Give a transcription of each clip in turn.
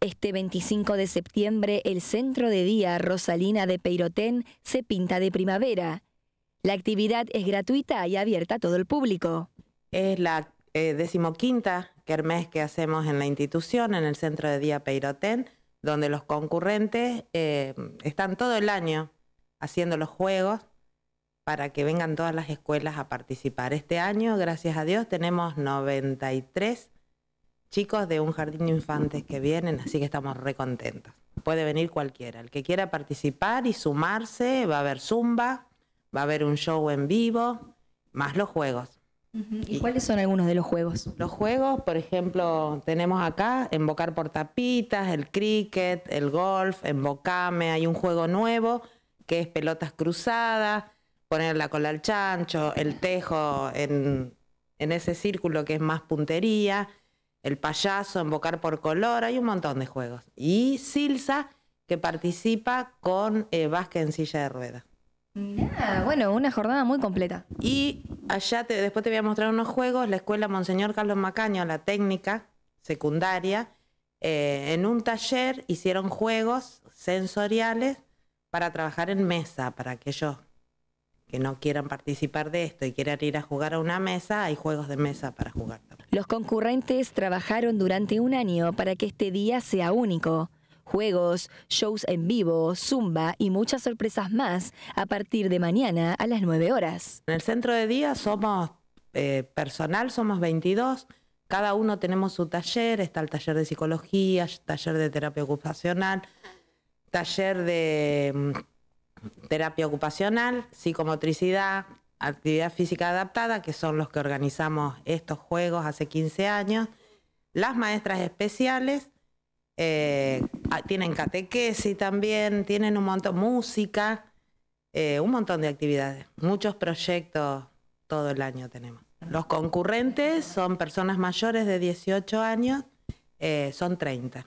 Este 25 de septiembre el centro de día Rosalina de Peirotén se pinta de primavera. La actividad es gratuita y abierta a todo el público. Es la eh, decimoquinta kermés que hacemos en la institución, en el centro de día Peirotén, donde los concurrentes eh, están todo el año haciendo los juegos para que vengan todas las escuelas a participar. Este año, gracias a Dios, tenemos 93 chicos de un jardín de infantes que vienen, así que estamos re contentos. Puede venir cualquiera, el que quiera participar y sumarse, va a haber zumba, va a haber un show en vivo, más los juegos. ¿Y, cuáles son algunos de los juegos? Los juegos, por ejemplo, tenemos acá embocar por tapitas, el cricket, el golf, embocame, hay un juego nuevo que es pelotas cruzadas, poner la cola al chancho, el tejo en ese círculo que es más puntería el payaso, invocar por color, hay un montón de juegos. Y Silsa, que participa con eh, Vázquez en silla de Rueda. bueno, una jornada muy completa. Y allá después te voy a mostrar unos juegos, la escuela Monseñor Carlos Macaño, la técnica secundaria, eh, en un taller hicieron juegos sensoriales para trabajar en mesa, para que aquellos que no quieran participar de esto y quieran ir a jugar a una mesa, hay juegos de mesa para jugar. Los concurrentes trabajaron durante un año para que este día sea único. Juegos, shows en vivo, zumba y muchas sorpresas más a partir de mañana a las 9 horas. En el centro de día somos eh, personal, somos 22. Cada uno tenemos su taller, está el taller de psicología, taller de terapia ocupacional, taller de mm, terapia ocupacional, psicomotricidad, actividad física adaptada, que son los que organizamos estos juegos hace 15 años. Las maestras especiales eh, tienen catequesis también, tienen un montón, música, eh, un montón de actividades, muchos proyectos todo el año tenemos. Los concurrentes son personas mayores de 18 años, eh, son 30.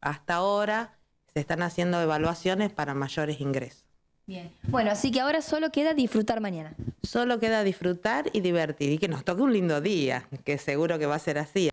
Hasta ahora se están haciendo evaluaciones para mayores ingresos. Bien. Bueno, así que ahora solo queda disfrutar mañana. Solo queda disfrutar y divertir y que nos toque un lindo día, que seguro que va a ser así.